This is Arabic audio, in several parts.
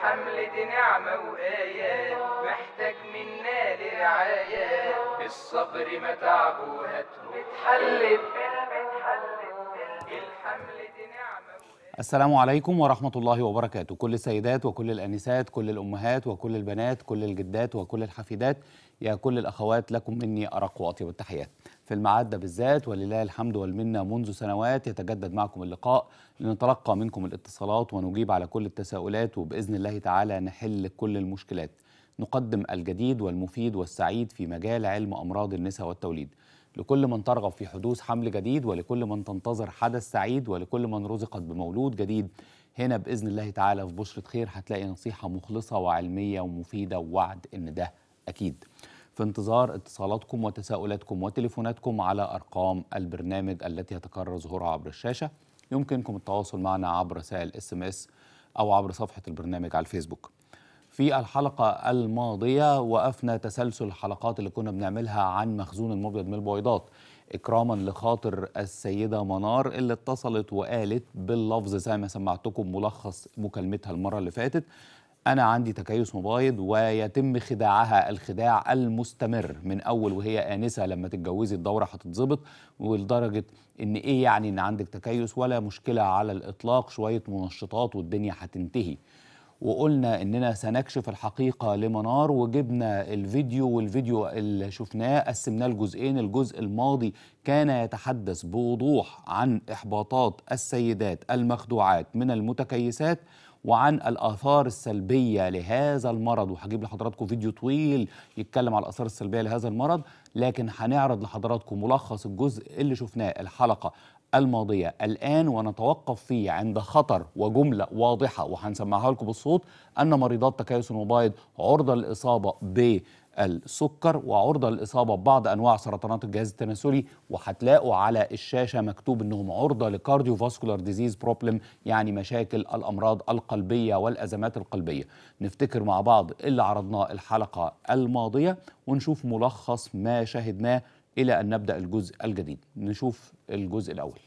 حمله نعمة وآيات محتاج منا لرعاية الصبر ما متعب وهتم اتحلت دي نعمة السلام عليكم ورحمة الله وبركاته كل السيدات وكل الأنسات كل الأمهات وكل البنات كل الجدات وكل الحفيدات يا كل الأخوات لكم مني أرق وأطيب التحيات في الميعاد ده بالذات ولله الحمد والمنه منذ سنوات يتجدد معكم اللقاء لنتلقى منكم الاتصالات ونجيب على كل التساؤلات وباذن الله تعالى نحل كل المشكلات. نقدم الجديد والمفيد والسعيد في مجال علم امراض النساء والتوليد. لكل من ترغب في حدوث حمل جديد ولكل من تنتظر حدث سعيد ولكل من رزقت بمولود جديد هنا باذن الله تعالى في بشره خير هتلاقي نصيحه مخلصه وعلميه ومفيده ووعد ان ده اكيد. في انتظار اتصالاتكم وتساؤلاتكم وتليفوناتكم على أرقام البرنامج التي يتكرر ظهورها عبر الشاشة يمكنكم التواصل معنا عبر رسائل اس ام اس أو عبر صفحة البرنامج على الفيسبوك في الحلقة الماضية وقفنا تسلسل الحلقات اللي كنا بنعملها عن مخزون المبيض من البويضات إكراما لخاطر السيدة منار اللي اتصلت وقالت باللفظ زي ما سمعتكم ملخص مكالمتها المرة اللي فاتت أنا عندي تكيس مبايض ويتم خداعها الخداع المستمر من أول وهي آنسة لما تتجوزي الدورة هتتظبط ولدرجة إن إيه يعني إن عندك تكيس ولا مشكلة على الإطلاق شوية منشطات والدنيا هتنتهي وقلنا اننا سنكشف الحقيقه لمنار وجبنا الفيديو والفيديو اللي شفناه قسمناه لجزئين الجزء الماضي كان يتحدث بوضوح عن احباطات السيدات المخدوعات من المتكيسات وعن الآثار السلبية لهذا المرض وهجيب لحضراتكم فيديو طويل يتكلم على الآثار السلبية لهذا المرض لكن هنعرض لحضراتكم ملخص الجزء اللي شفناه الحلقة الماضية الآن ونتوقف فيه عند خطر وجملة واضحة وهنسمعها لكم بالصوت أن مريضات تكيس المبايض عرضة للإصابة ب السكر وعرضة للإصابة ببعض أنواع سرطانات الجهاز التناسلي وهتلاقوا على الشاشة مكتوب أنهم عرضة لكارديو فاسكولار ديزيز بروبلم يعني مشاكل الأمراض القلبية والأزمات القلبية نفتكر مع بعض اللي عرضناه الحلقة الماضية ونشوف ملخص ما شهدناه إلى أن نبدأ الجزء الجديد نشوف الجزء الأول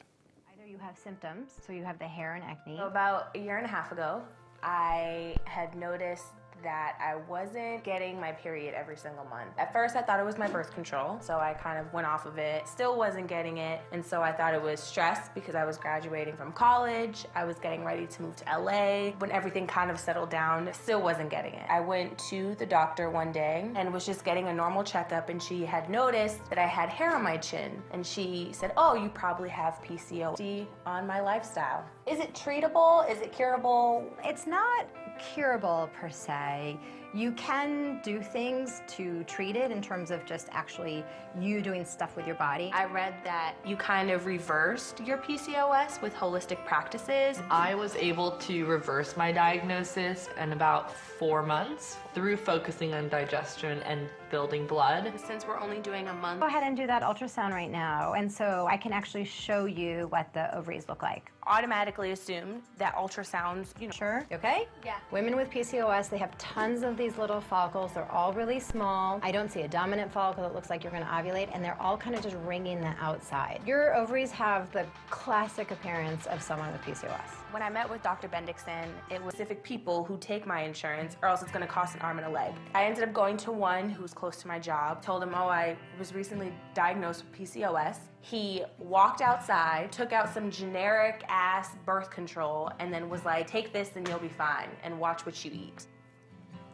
symptoms. So you have the hair and acne. So about a year and a half ago, I had noticed that I wasn't getting my period every single month. At first, I thought it was my birth control, so I kind of went off of it. Still wasn't getting it, and so I thought it was stress because I was graduating from college. I was getting ready to move to LA. When everything kind of settled down, still wasn't getting it. I went to the doctor one day and was just getting a normal checkup, and she had noticed that I had hair on my chin, and she said, "Oh, you probably have PCOD on my lifestyle." Is it treatable? Is it curable? It's not curable per se, you can do things to treat it in terms of just actually you doing stuff with your body. I read that you kind of reversed your PCOS with holistic practices. I was able to reverse my diagnosis in about four months through focusing on digestion and building blood. Since we're only doing a month. Go ahead and do that ultrasound right now. And so I can actually show you what the ovaries look like. Automatically assumed that ultrasounds, you know. Sure. You okay? Yeah. Women with PCOS, they have tons of these little follicles. They're all really small. I don't see a dominant follicle that looks like you're going to ovulate, and they're all kind of just ringing the outside. Your ovaries have the classic appearance of someone with PCOS. When I met with Dr. Bendixson, it was specific people who take my insurance, or else it's going to cost an arm and a leg. I ended up going to one who was close to my job, told him, oh, I was recently diagnosed with PCOS. He walked outside, took out some generic ass birth control, and then was like, take this and you'll be fine, and watch what you eat.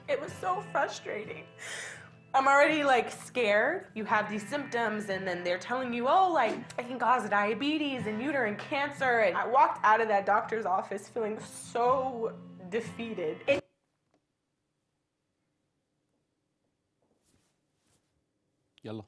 It was so frustrating. I'm already like scared. You have these symptoms, and then they're telling you, oh, like it can cause diabetes and uterine cancer. And I walked out of that doctor's office feeling so defeated. It يلا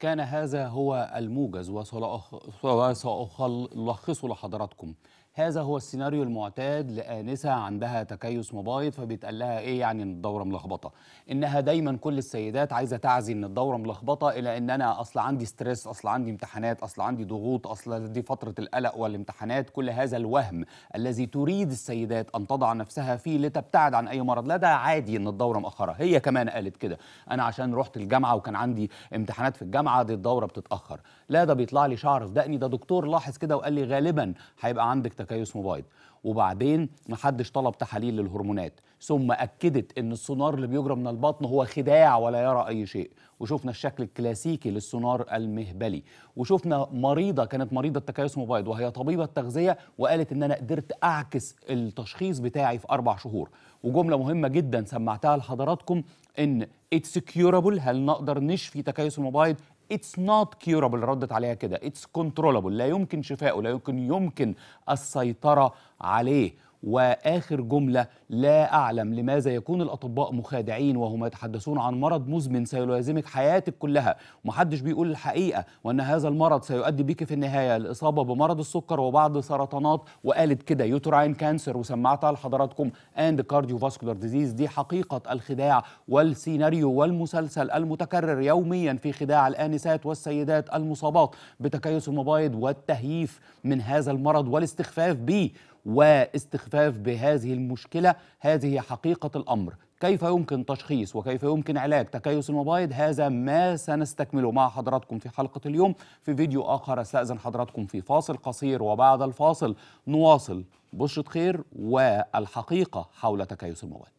كان هذا هو الموجز وسألخص لحضراتكم هذا هو السيناريو المعتاد لآنسة عندها تكيس مبايض فبيتقال لها إيه يعني إن الدورة ملخبطة إنها دايما كل السيدات عايزة تعزي إن الدورة ملخبطة إلى إن أنا أصل عندي ستريس أصل عندي امتحانات أصل عندي ضغوط أصل دي فترة القلق والامتحانات كل هذا الوهم الذي تريد السيدات أن تضع نفسها فيه لتبتعد عن أي مرض لا ده عادي إن الدورة مأخرة هي كمان قالت كده أنا عشان رحت الجامعة وكان عندي امتحانات في الجامعة دي الدورة بتتأخر لا ده بيطلع لي شعر في دقني ده دكتور لاحظ كده وقال لي غالبا هيبقى عندك تكيس مبايض وبعدين محدش طلب تحاليل للهرمونات ثم اكدت ان السونار اللي بيجرى من البطن هو خداع ولا يرى اي شيء وشفنا الشكل الكلاسيكي للسونار المهبلي وشفنا مريضه كانت مريضه تكيس مبايض وهي طبيبه تغذيه وقالت ان انا قدرت اعكس التشخيص بتاعي في اربع شهور وجمله مهمه جدا سمعتها لحضراتكم ان اتس كيورابل هل نقدر نشفي تكيس المبايض اتس نوت كيورابل ردت عليها كده اتس controllable لا يمكن شفائه لا يمكن يمكن السيطره عليه واخر جمله لا اعلم لماذا يكون الاطباء مخادعين وهم يتحدثون عن مرض مزمن سيلازمك حياتك كلها ومحدش بيقول الحقيقه وان هذا المرض سيؤدي بك في النهايه الاصابه بمرض السكر وبعض سرطانات وقالت كده يوتراين كانسر وسمعتها لحضراتكم اند كارديوفاسكولار ديزيز دي حقيقه الخداع والسيناريو والمسلسل المتكرر يوميا في خداع الانسات والسيدات المصابات بتكيس المبايض والتهييف من هذا المرض والاستخفاف به واستخفاف بهذه المشكله هذه حقيقه الامر كيف يمكن تشخيص وكيف يمكن علاج تكيس المبايض هذا ما سنستكمله مع حضراتكم في حلقة اليوم في فيديو آخر استأذن حضراتكم في فاصل قصير وبعد الفاصل نواصل بشرة خير والحقيقة حول تكيس المبايض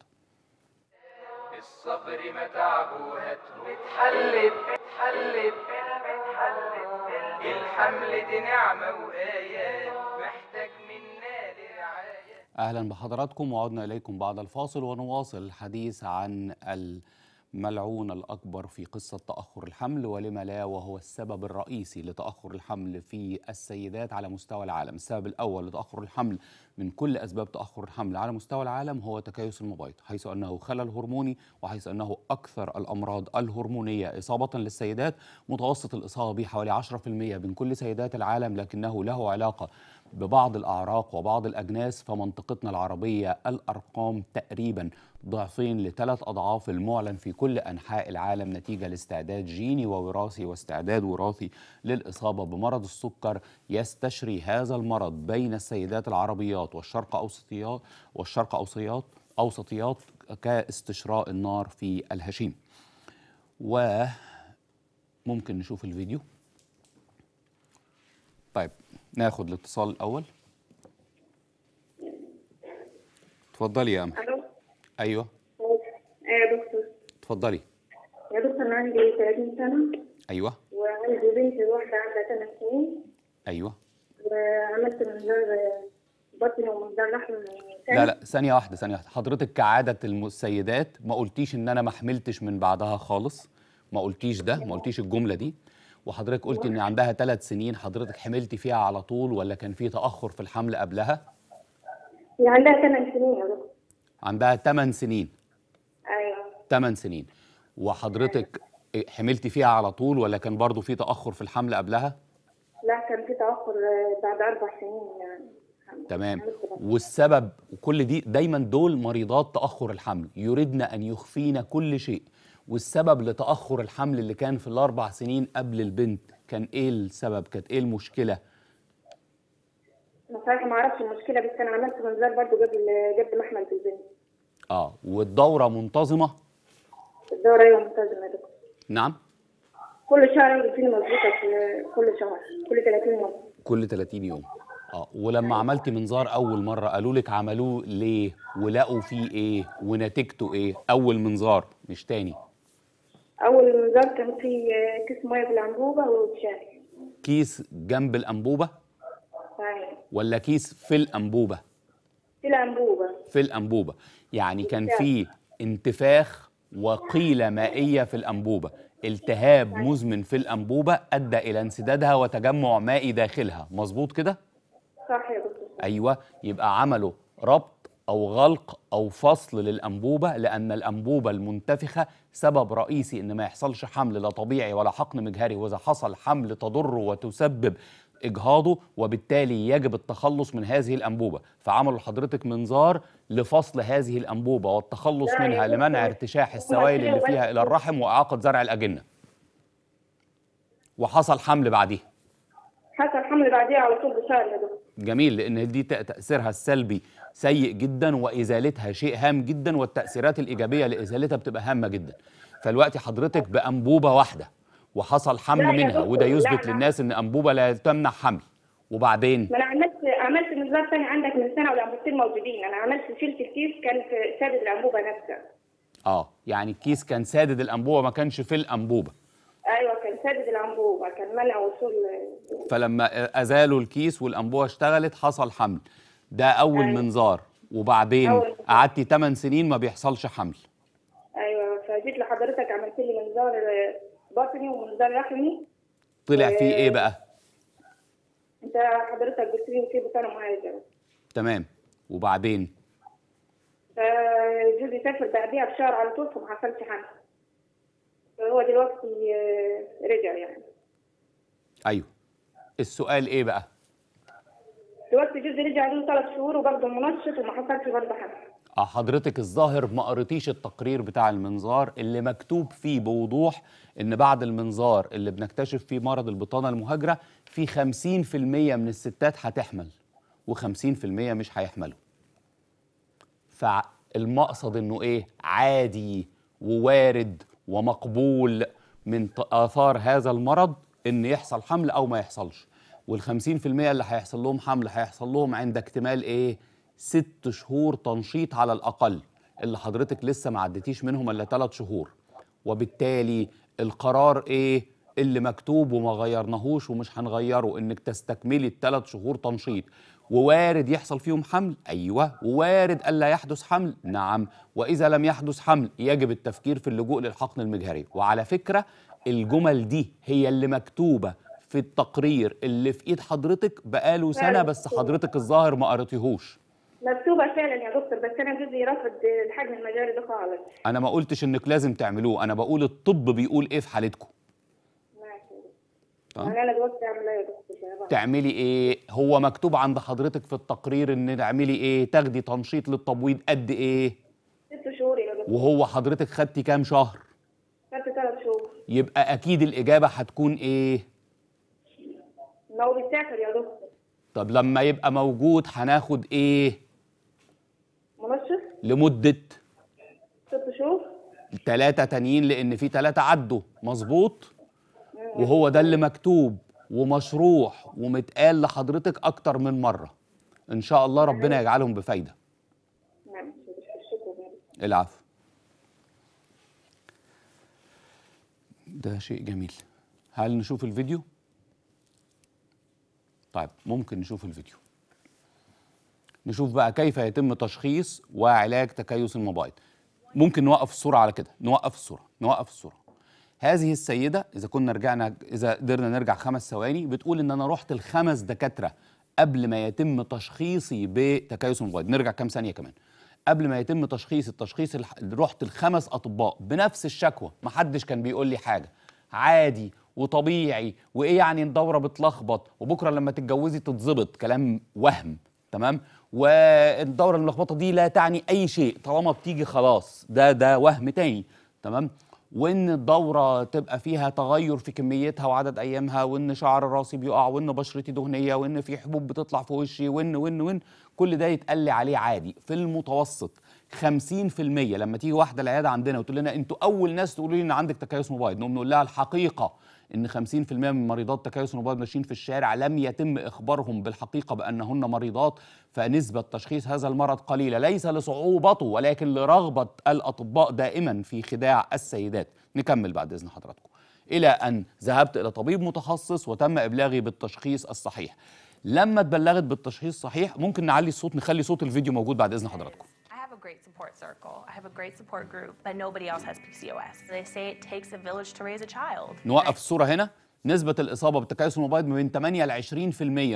الصبر ما بتحلب بتحلب الحمل دي نعمة وآيات أهلا بحضراتكم وعدنا إليكم بعد الفاصل ونواصل الحديث عن الملعون الأكبر في قصة تأخر الحمل ولما لا وهو السبب الرئيسي لتأخر الحمل في السيدات على مستوى العالم السبب الأول لتأخر الحمل من كل أسباب تأخر الحمل على مستوى العالم هو تكيس المبيض حيث أنه خلل هرموني وحيث أنه أكثر الأمراض الهرمونية إصابة للسيدات متوسط الإصابة به حوالي 10% من كل سيدات العالم لكنه له علاقة ببعض الأعراق وبعض الأجناس فمنطقتنا العربية الأرقام تقريبا ضعفين لثلاث أضعاف المعلن في كل أنحاء العالم نتيجة لاستعداد جيني ووراثي واستعداد وراثي للإصابة بمرض السكر يستشري هذا المرض بين السيدات العربيات والشرق أوسطيات والشرق أوسطيات أوسطيات كاستشراء النار في الهشيم وممكن نشوف الفيديو طيب ناخد الاتصال الأول اتفضلي يا أمل ألو أيوه آه، يا دكتور اتفضلي يا دكتور أنا عندي 30 سنة أيوه وعندي بنتي واحدة عندها 3 سنين أيوه وعملت منظار بطن ومنظار لحم لا لا ثانية واحدة ثانية واحدة حضرتك كعادة السيدات ما قلتيش إن أنا ما حملتش من بعدها خالص ما قلتيش ده ما قلتيش الجملة دي وحضرتك قلت ان عندها ثلاث سنين حضرتك حملتي فيها على طول ولا كان في تاخر في الحمل قبلها هي عندها ثمان سنين عندها ثمان سنين ايوه ثمان سنين وحضرتك حملتي فيها على طول ولا كان برضو في تاخر في الحمل قبلها لا كان في تاخر بعد اربع سنين يعني تمام والسبب وكل دي دايما دول مريضات تاخر الحمل يريدن ان يخفين كل شيء والسبب لتاخر الحمل اللي كان في الاربع سنين قبل البنت كان ايه السبب كانت ايه المشكله بصراحه ما اعرفش المشكله بس انا عملت منظار برضو جاب جاب محمل في البنت اه والدوره منتظمه الدوره ايوه منتظمه دكتور نعم كل شهر يجي مظبوطه كل شهر كل 30 يوم كل 30 يوم اه ولما عملتي منظار اول مره قالوا لك عملوه ليه ولقوا فيه ايه ونتيجته ايه اول منظار مش تاني اول نزار كان في كيس ميه بالانبوبه وشاي كيس جنب الانبوبه صحيح ولا كيس في الانبوبه في الانبوبه في الانبوبه يعني كان في انتفاخ وقيله مائيه في الانبوبه التهاب مزمن في الانبوبه ادى الى انسدادها وتجمع مائي داخلها مظبوط كده صحيح يا دكتور ايوه يبقى عملوا ربط أو غلق أو فصل للأنبوبة لأن الأنبوبة المنتفخة سبب رئيسي إن ما يحصلش حمل لا طبيعي ولا حقن مجهري وإذا حصل حمل تضره وتسبب إجهاضه وبالتالي يجب التخلص من هذه الأنبوبة فعملوا لحضرتك منظار لفصل هذه الأنبوبة والتخلص منها لمنع ارتشاح السوائل اللي فيها إلى الرحم وإعاقة زرع الأجنة وحصل حمل بعديها حصل حمل بعديها على طول بشهر يا دكتور جميل لان دي تاثيرها السلبي سيء جدا وازالتها شيء هام جدا والتاثيرات الايجابيه لازالتها بتبقى هامه جدا فالوقت حضرتك بانبوبه واحده وحصل حمل منها وده يثبت للناس ان انبوبه لا تمنع حمل وبعدين ما انا عملت عملت نظام ثاني عندك من سنه والانبوبتين موجودين انا عملت شلت الكيس كان سادد الانبوبه نفسها اه يعني الكيس كان سادد الانبوبه ما كانش في الانبوبه ايوه كان سادد الانبوبه كان منع وصول فلما ازالوا الكيس والانبوبه اشتغلت حصل حمل ده اول أيوة. منظار وبعدين قعدتي 8 سنين ما بيحصلش حمل ايوه فجيت لحضرتك عملت لي منظار بطني ومنظار رحمي طلع فيه آه. ايه بقى؟ انت حضرتك قلت لي وكده بطانة مهاجرة تمام وبعدين؟ آه، جوزي سافر بعديها بشهر على طول فما حصلش حمل هو دلوقتي آه، رجع يعني ايوه السؤال ايه بقى؟ دلوقتي جوزي رجع عنده ثلاث شهور وبرضه منشط وما حصلش برضه حاجه آه، حضرتك الظاهر ما قريتيش التقرير بتاع المنظار اللي مكتوب فيه بوضوح ان بعد المنظار اللي بنكتشف فيه مرض البطانه المهاجره في 50% من الستات هتحمل و50% مش هيحملوا فالمقصد انه ايه عادي ووارد ومقبول من اثار هذا المرض ان يحصل حمل او ما يحصلش وال50% اللي هيحصل لهم حمل هيحصل لهم عند اكتمال ايه؟ ست شهور تنشيط على الاقل اللي حضرتك لسه ما عدتيش منهم الا ثلاث شهور وبالتالي القرار ايه؟ اللي مكتوب وما غيرناهوش ومش هنغيره انك تستكملي الثلاث شهور تنشيط ووارد يحصل فيهم حمل ايوه ووارد الا يحدث حمل نعم واذا لم يحدث حمل يجب التفكير في اللجوء للحقن المجهري وعلى فكره الجمل دي هي اللي مكتوبه في التقرير اللي في ايد حضرتك بقاله سنه بس حضرتك الظاهر ما قريتيهوش مكتوبه فعلا يا دكتور بس انا جوزي رافض الحجم المجاري ده خالص انا ما قلتش انك لازم تعملوه انا بقول الطب بيقول ايه في حالتكم ماشي انا دلوقتي اعمل ايه تعملي ايه هو مكتوب عند حضرتك في التقرير ان تعملي ايه تاخدي تنشيط للتبويض قد ايه ست شهور يا دكتور وهو حضرتك خدتي كام شهر خدت ثلاث شهور يبقى اكيد الاجابه هتكون ايه ما هو بيسافر يا دكتور طب لما يبقى موجود هناخد ايه؟ منشط لمدة ست شهور ثلاثة تانيين لأن في ثلاثة عدوا مظبوط؟ وهو ده اللي مكتوب ومشروح ومتقال لحضرتك أكتر من مرة إن شاء الله ربنا يجعلهم بفايدة نعم، يعني. العفو ده شيء جميل هل نشوف الفيديو؟ طيب ممكن نشوف الفيديو نشوف بقى كيف يتم تشخيص وعلاج تكيس الموبايل ممكن نوقف الصورة على كده نوقف الصورة نوقف الصورة هذه السيدة إذا كنا رجعنا إذا قدرنا نرجع خمس ثواني بتقول إن أنا رحت لخمس دكاترة قبل ما يتم تشخيصي بتكيس الموبايل نرجع كام ثانية كمان قبل ما يتم تشخيص التشخيص رحت لخمس أطباء بنفس الشكوى محدش كان بيقول لي حاجة عادي وطبيعي وايه يعني الدوره بتلخبط وبكره لما تتجوزي تتظبط كلام وهم تمام والدوره الملخبطه دي لا تعني اي شيء طالما بتيجي خلاص ده ده وهم تاني تمام وان الدوره تبقى فيها تغير في كميتها وعدد ايامها وان شعر راسي بيقع وان بشرتي دهنيه وان في حبوب بتطلع في وشي وان وان وان كل ده يتقال عليه عادي في المتوسط 50% لما تيجي واحده العياده عندنا وتقول لنا انتوا اول ناس تقولوا لي ان عندك تكيس موبايل نقوم نقول لها الحقيقه ان 50% من مريضات تكيس النباض ماشيين في الشارع لم يتم اخبارهم بالحقيقه بانهن مريضات فنسبه تشخيص هذا المرض قليله ليس لصعوبته ولكن لرغبه الاطباء دائما في خداع السيدات نكمل بعد اذن حضراتكم الى ان ذهبت الى طبيب متخصص وتم ابلاغي بالتشخيص الصحيح لما تبلغت بالتشخيص الصحيح ممكن نعلي الصوت نخلي صوت الفيديو موجود بعد اذن حضراتكم great support circle. I have a great support group, but nobody else has PCOS. They say it takes a village to raise a child. نوقف الصورة هنا نسبة الإصابة بالتكيس المبيض ما بين 8 ل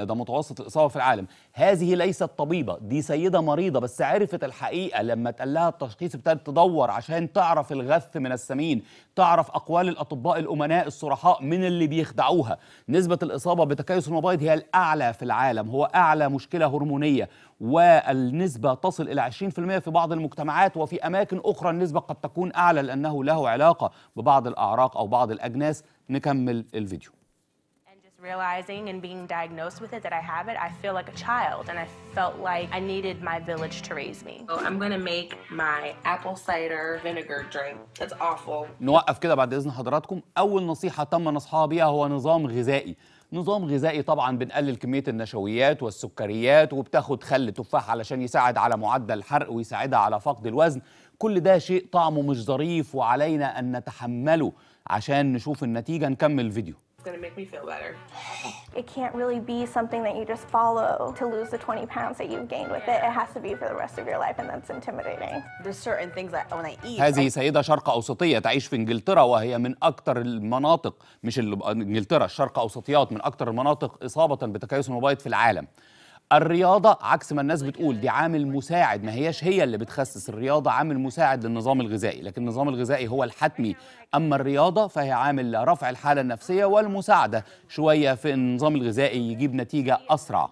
20% ده متوسط الإصابة في العالم هذه ليست طبيبة دي سيدة مريضة بس عرفت الحقيقة لما اتقال لها التشخيص ابتدت تدور عشان تعرف الغث من السمين تعرف أقوال الأطباء الأمناء الصرحاء من اللي بيخدعوها نسبة الإصابة بتكيس المبيض هي الأعلى في العالم هو أعلى مشكلة هرمونية والنسبة تصل إلى 20% في بعض المجتمعات وفي أماكن أخرى النسبة قد تكون أعلى لأنه له علاقة ببعض الأعراق أو بعض الأجناس نكمل الفيديو realizing and being diagnosed with it that I have it, I feel like a child and I felt like I needed my village to raise me. So I'm gonna make my apple cider vinegar drink. That's awful. نوقف كده بعد إذن حضراتكم. أول نصيحة تم نصحها بيها هو نظام غذائي. نظام غذائي طبعا بنقلل كميه النشويات والسكريات وبتاخد خل تفاح علشان يساعد على معدل الحرق ويساعدها على فقد الوزن كل ده شيء طعمه مش ظريف وعلينا ان نتحمله عشان نشوف النتيجه نكمل الفيديو It's gonna make me feel better. It can't really be something that you just follow to lose the 20 pounds that you've gained with it. It has to be for the rest of your life and that's intimidating. There's certain things that when I eat. هذه سيدة شرق أوسطية تعيش في إنجلترا وهي من أكثر المناطق مش إنجلترا الشرق أوسطيات من أكثر المناطق إصابة بتكيس المبايض في العالم. الرياضة عكس ما الناس بتقول دي عامل مساعد ما هياش هي اللي بتخسس الرياضة عامل مساعد للنظام الغذائي لكن النظام الغذائي هو الحتمي أما الرياضة فهي عامل رفع الحالة النفسية والمساعدة شوية في النظام الغذائي يجيب نتيجة أسرع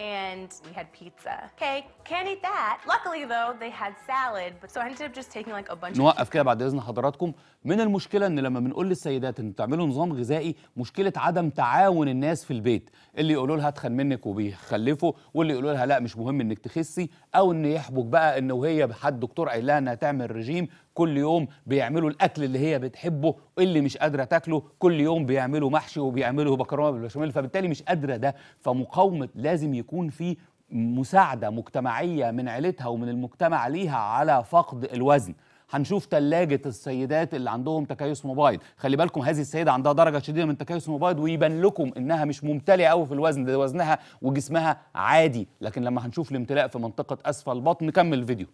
and we had pizza. Okay, can't eat that. Luckily though, they had salad, but so I ended up just taking like a bunch نوقف كده بعد اذن حضراتكم من المشكله ان لما بنقول للسيدات ان تعملوا نظام غذائي مشكله عدم تعاون الناس في البيت اللي يقولوا لها اتخن منك وبيخلفوا واللي يقولوا لها لا مش مهم انك تخسي او ان يحبك بقى إن وهي حد دكتور قايل لها انها تعمل رجيم كل يوم بيعملوا الاكل اللي هي بتحبه اللي مش قادره تاكله كل يوم بيعملوا محشي وبيعملوا مكرونه بالبشاميل فبالتالي مش قادره ده فمقاومه لازم يكون في مساعده مجتمعيه من عيلتها ومن المجتمع ليها على فقد الوزن هنشوف ثلاجة السيدات اللي عندهم تكيس موبايل خلي بالكم هذه السيدة عندها درجة شديدة من تكيس موبايل ويبان لكم انها مش ممتلئة قوي في الوزن ده وزنها وجسمها عادي لكن لما هنشوف الامتلاء في منطقة اسفل البطن نكمل الفيديو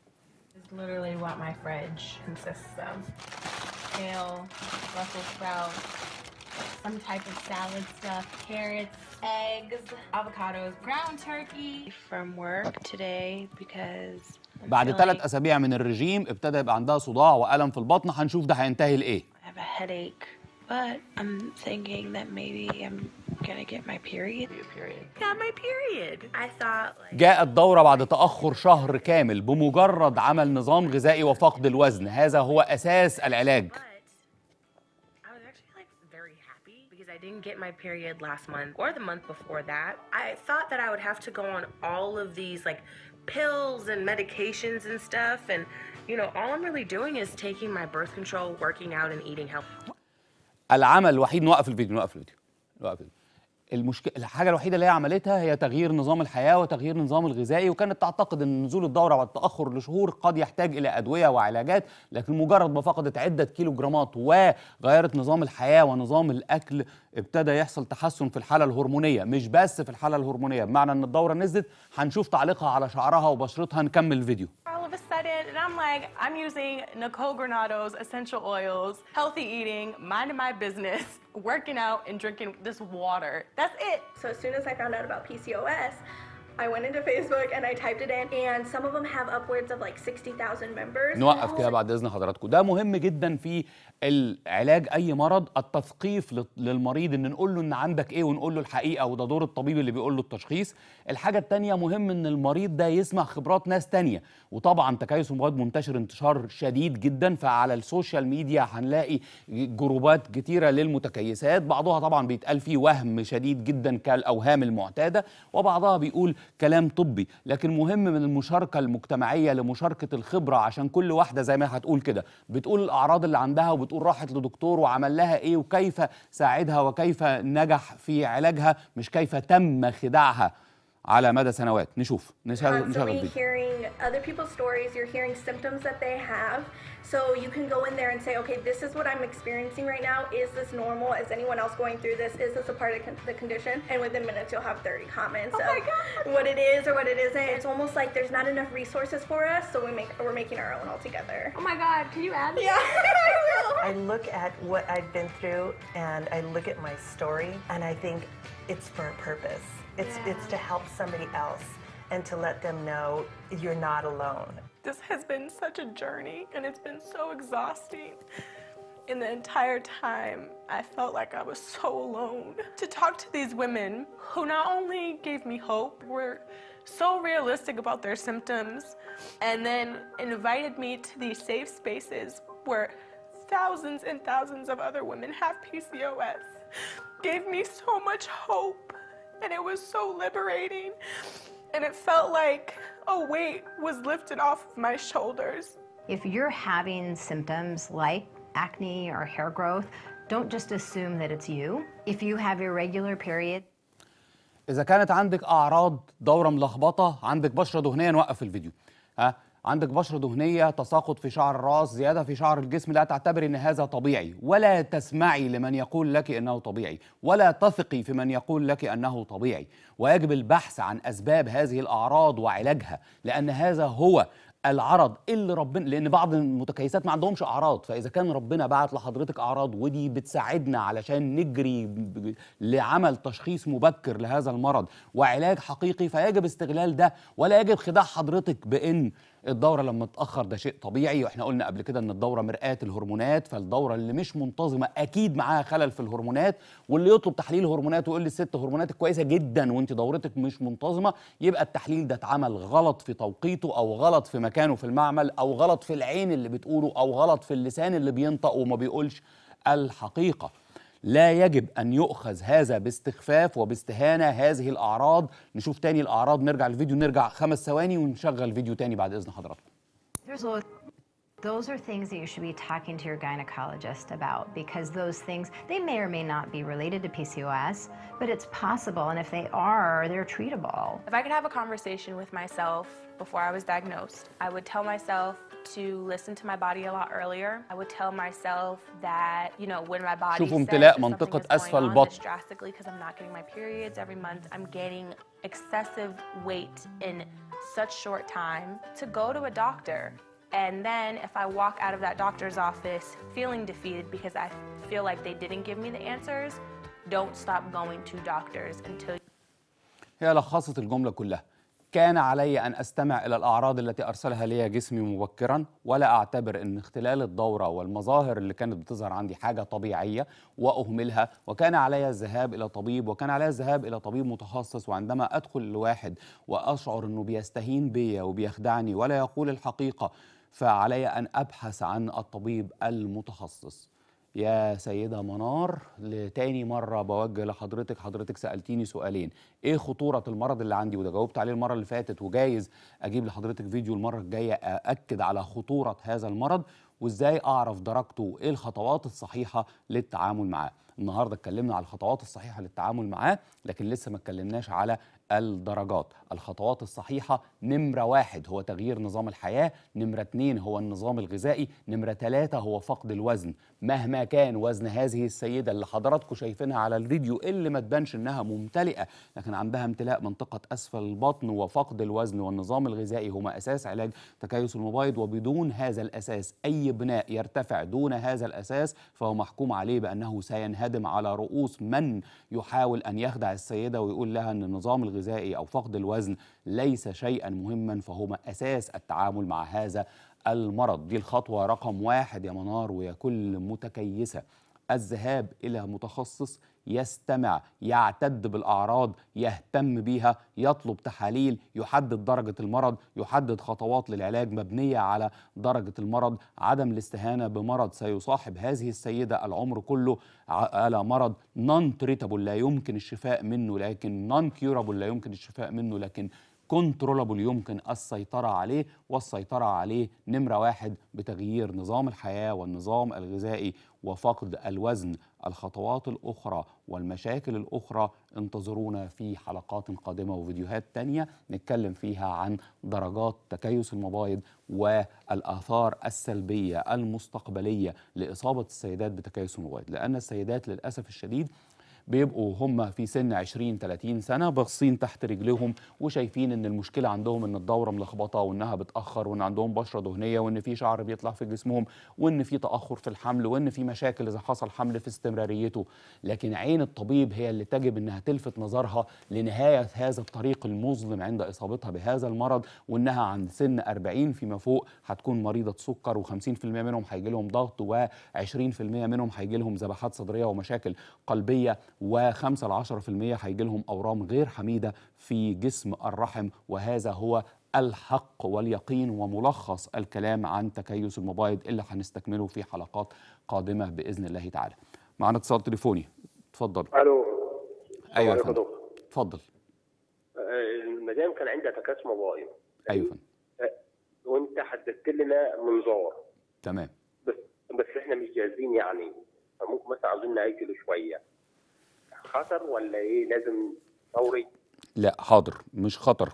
literally what my fridge consists of. Kale, Brussels sprouts, some type of salad stuff, carrots, eggs, avocados, ground turkey. From work today because بعد ثلاث أسابيع من الرجيم ابتدى يبقى عندها صداع وألم في البطن هنشوف ده هينتهي لإيه. I have a headache, but I'm thinking that maybe I'm gonna get my period. Got my period. I thought like... جاءت الدورة بعد تأخر شهر كامل بمجرد عمل نظام غذائي وفقد الوزن هذا هو أساس العلاج I didn't get my period last month or the month before that. I thought that I would have to go on all of these like pills and medications and stuff and you know all I'm really doing is taking my birth control, working out and eating healthy. العمل الوحيد نوقف الفيديو نوقف الفيديو نوقف الفيديو المشكله الحاجه الوحيده اللي هي عملتها هي تغيير نظام الحياه وتغيير النظام الغذائي وكانت تعتقد ان نزول الدوره والتاخر لشهور قد يحتاج الى ادويه وعلاجات لكن مجرد ما فقدت عده كيلوغرامات وغيرت نظام الحياه ونظام الاكل ابتدى يحصل تحسن في الحاله الهرمونيه مش بس في الحاله الهرمونيه بمعنى ان الدوره نزلت هنشوف تعليقها على شعرها وبشرتها نكمل الفيديو all of a sudden, and I'm like, I'm using Nicole Granado's essential oils, healthy eating, minding my business, working out, and drinking this water. That's it. So as soon as I found out about PCOS, I went into Facebook and I typed it in and some of them have upwards of like 60,000 members. نوقف كده بعد اذن حضراتكم ده مهم جدا في العلاج اي مرض التثقيف للمريض ان نقول له ان عندك ايه ونقول له الحقيقه وده دور الطبيب اللي بيقول له التشخيص الحاجه الثانيه مهم ان المريض ده يسمع خبرات ناس ثانيه وطبعا تكيس المواد منتشر انتشار شديد جدا فعلى السوشيال ميديا هنلاقي جروبات كتيره للمتكيسات بعضها طبعا بيتقال فيه وهم شديد جدا كالاوهام المعتاده وبعضها بيقول كلام طبي لكن مهم من المشاركه المجتمعيه لمشاركه الخبره عشان كل واحده زي ما هتقول كده بتقول الاعراض اللي عندها وبتقول راحت لدكتور وعمل لها ايه وكيف ساعدها وكيف نجح في علاجها مش كيف تم خداعها على مدى سنوات نشوف نشغل نشغل hearing other people's stories you're hearing symptoms that they have so you can go in there and say okay this is what I'm experiencing right now is this normal is anyone else going through this is this a part of the condition and within minutes you'll have 30 comments oh my God. what it is or what it isn't it's almost like there's not enough resources for us so we make we're making our own altogether oh my God can you add yeah I will. I look at what I've been through and I look at my story and I think it's for a purpose it's, yeah. it's to help somebody else and to let them know you're not alone. This has been such a journey and it's been so exhausting. In the entire time, I felt like I was so alone. To talk to these women who not only gave me hope, were so realistic about their symptoms, and then invited me to these safe spaces where thousands and thousands of other women have PCOS, gave me so much hope. And it was so liberating. And it felt like a weight was lifted off of my shoulders. If you're having symptoms like acne or hair growth, don't just assume that it's you. If you have irregular period, إذا كانت عندك أعراض دورة ملخبطة عندك بشرة دهنية نوقف الفيديو ها عندك بشرة دهنية تساقط في شعر الراس زيادة في شعر الجسم لا تعتبر أن هذا طبيعي ولا تسمعي لمن يقول لك أنه طبيعي ولا تثقي في من يقول لك أنه طبيعي ويجب البحث عن أسباب هذه الأعراض وعلاجها لأن هذا هو العرض اللي ربنا لان بعض المتكيسات ما عندهمش اعراض فاذا كان ربنا بعت لحضرتك اعراض ودي بتساعدنا علشان نجري لعمل تشخيص مبكر لهذا المرض وعلاج حقيقي فيجب استغلال ده ولا يجب خداع حضرتك بان الدوره لما تتاخر ده شيء طبيعي واحنا قلنا قبل كده ان الدوره مرآه الهرمونات فالدوره اللي مش منتظمه اكيد معاها خلل في الهرمونات واللي يطلب تحليل هرمونات ويقول لي الست هرموناتك كويسه جدا وانت دورتك مش منتظمه يبقى التحليل ده اتعمل غلط في توقيته او غلط في مكانه في المعمل او غلط في العين اللي بتقوله او غلط في اللسان اللي بينطق وما بيقولش الحقيقه لا يجب أن يؤخذ هذا باستخفاف وباستهانة هذه الأعراض نشوف تاني الأعراض نرجع للفيديو نرجع خمس ثواني ونشغل فيديو تاني بعد إذن حضراتكم Those are things that you should be talking to your gynecologist about because those things, they may or may not be related to PCOS, but it's possible, and if they are, they're treatable. If I could have a conversation with myself before I was diagnosed, I would tell myself to listen to my body a lot earlier. I would tell myself that, you know, when my body something is going on. drastically because I'm not getting my periods every month. I'm getting excessive weight in such short time to go to a doctor. And then if I walk out of that doctor's office feeling defeated because I feel like they didn't give me the answers, don't stop going to doctors until هي لخصت الجملة كلها كان علي أن أستمع إلى الأعراض التي أرسلها لي جسمي مبكرا ولا أعتبر أن اختلال الدورة والمظاهر اللي كانت بتظهر عندي حاجة طبيعية وأهملها وكان علي الذهاب إلى طبيب وكان علي الذهاب إلى طبيب متخصص وعندما أدخل لواحد وأشعر أنه بيستهين بي وبيخدعني ولا يقول الحقيقة فعلي أن أبحث عن الطبيب المتخصص يا سيدة منار لتاني مرة بوجه لحضرتك حضرتك سألتيني سؤالين ايه خطورة المرض اللي عندي وده جاوبت عليه المرة اللي فاتت وجايز اجيب لحضرتك فيديو المرة الجاية أأكد على خطورة هذا المرض وازاي اعرف درجته وايه الخطوات الصحيحة للتعامل معاه النهارده اتكلمنا على الخطوات الصحيحه للتعامل معاه لكن لسه ما اتكلمناش على الدرجات الخطوات الصحيحة نمرة واحد هو تغيير نظام الحياة نمرة اتنين هو النظام الغذائي نمرة تلاتة هو فقد الوزن مهما كان وزن هذه السيدة اللي حضراتكم شايفينها على الفيديو اللي ما تبانش انها ممتلئة لكن عندها امتلاء منطقة اسفل البطن وفقد الوزن والنظام الغذائي هما اساس علاج تكيس المبايض وبدون هذا الاساس اي بناء يرتفع دون هذا الاساس فهو محكوم عليه بانه سينهار ينهدم على رؤوس من يحاول أن يخدع السيدة ويقول لها أن النظام الغذائي أو فقد الوزن ليس شيئا مهما فهما أساس التعامل مع هذا المرض دي الخطوة رقم واحد يا منار ويا كل متكيسة الذهاب إلى متخصص يستمع يعتد بالأعراض يهتم بها يطلب تحاليل يحدد درجة المرض يحدد خطوات للعلاج مبنية على درجة المرض عدم الاستهانة بمرض سيصاحب هذه السيدة العمر كله على مرض non تريتابل لا يمكن الشفاء منه لكن non كيورابل لا يمكن الشفاء منه لكن كنترولابل يمكن السيطرة عليه والسيطرة عليه نمرة واحد بتغيير نظام الحياة والنظام الغذائي وفقد الوزن الخطوات الأخرى والمشاكل الأخرى انتظرونا في حلقات قادمة وفيديوهات تانية نتكلم فيها عن درجات تكيس المبايض والآثار السلبية المستقبلية لإصابة السيدات بتكيس المبايض لأن السيدات للأسف الشديد بيبقوا هم في سن 20 30 سنه باصين تحت رجليهم وشايفين ان المشكله عندهم ان الدوره ملخبطه وانها بتاخر وان عندهم بشره دهنيه وان في شعر بيطلع في جسمهم وان في تاخر في الحمل وان في مشاكل اذا حصل حمل في استمراريته لكن عين الطبيب هي اللي تجب انها تلفت نظرها لنهايه هذا الطريق المظلم عند اصابتها بهذا المرض وانها عند سن 40 فيما فوق هتكون مريضه سكر و50% منهم هيجي لهم ضغط و20% منهم هيجي لهم ذبحات صدريه ومشاكل قلبيه و5 ل 10% هيجي لهم اورام غير حميده في جسم الرحم وهذا هو الحق واليقين وملخص الكلام عن تكيس المبايض اللي هنستكمله في حلقات قادمه باذن الله تعالى. معانا اتصال تليفوني اتفضل. الو ايوه يا فندم اتفضل. آه، المدام كان عندها تكيس مبايض. ايوه يا فندم. آه، وانت حددت لنا منظار. تمام. بس بس احنا مش جاهزين يعني فممكن مثلا عاوزين ناجله شويه. خطر ولا ايه لازم فوري لا حاضر مش خطر